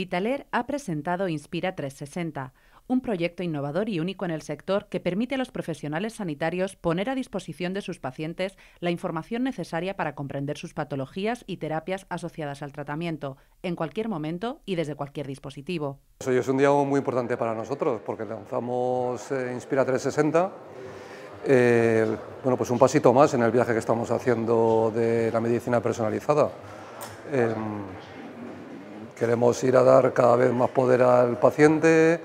Vitaler ha presentado Inspira 360, un proyecto innovador y único en el sector que permite a los profesionales sanitarios poner a disposición de sus pacientes la información necesaria para comprender sus patologías y terapias asociadas al tratamiento, en cualquier momento y desde cualquier dispositivo. Hoy es un día muy importante para nosotros porque lanzamos eh, Inspira 360, eh, bueno, pues un pasito más en el viaje que estamos haciendo de la medicina personalizada. Em, Queremos ir a dar cada vez más poder al paciente,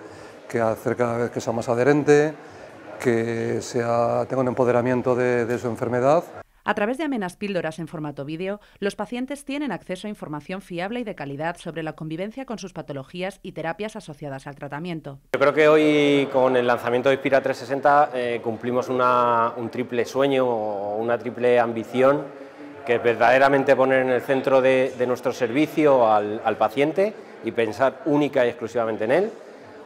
que hacer cada vez que sea más adherente, que sea, tenga un empoderamiento de, su enfermedad. A través de amenas píldoras en formato vídeo, los pacientes tienen acceso a información fiable y de calidad sobre la convivencia con sus patologías y terapias asociadas al tratamiento. Yo creo que hoy con el lanzamiento de Inspira 360 eh, cumplimos un triple sueño o una triple ambición que es verdaderamente poner en el centro de, nuestro servicio al, paciente y pensar única y exclusivamente en él.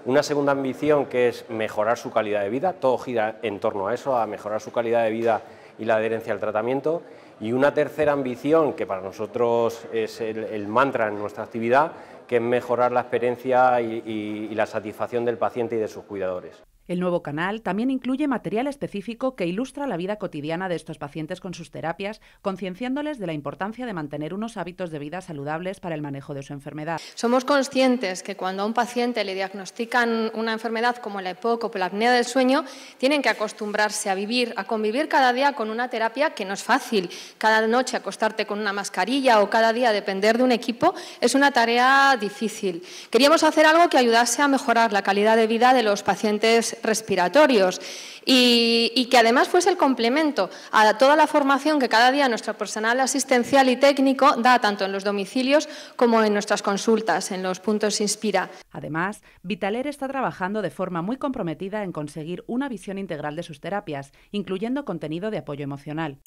Una segunda ambición que es mejorar su calidad de vida, todo gira en torno a eso, a mejorar su calidad de vida y la adherencia al tratamiento. Y una tercera ambición, que para nosotros es el, mantra en nuestra actividad, que es mejorar la experiencia y la satisfacción del paciente y de sus cuidadores. El nuevo canal también incluye material específico que ilustra la vida cotidiana de estos pacientes con sus terapias, concienciándoles de la importancia de mantener unos hábitos de vida saludables para el manejo de su enfermedad. Somos conscientes que cuando a un paciente le diagnostican una enfermedad como la EPOC o la apnea del sueño, tienen que acostumbrarse a vivir, a convivir cada día con una terapia que no es fácil. Cada noche acostarte con una mascarilla o cada día depender de un equipo es una tarea difícil. Queríamos hacer algo que ayudase a mejorar la calidad de vida de los pacientes respiratorios y, que además fuese el complemento a toda la formación que cada día nuestro personal asistencial y técnico da tanto en los domicilios como en nuestras consultas, en los puntos Inspira. Además, Vitaler está trabajando de forma muy comprometida en conseguir una visión integral de sus terapias, incluyendo contenido de apoyo emocional.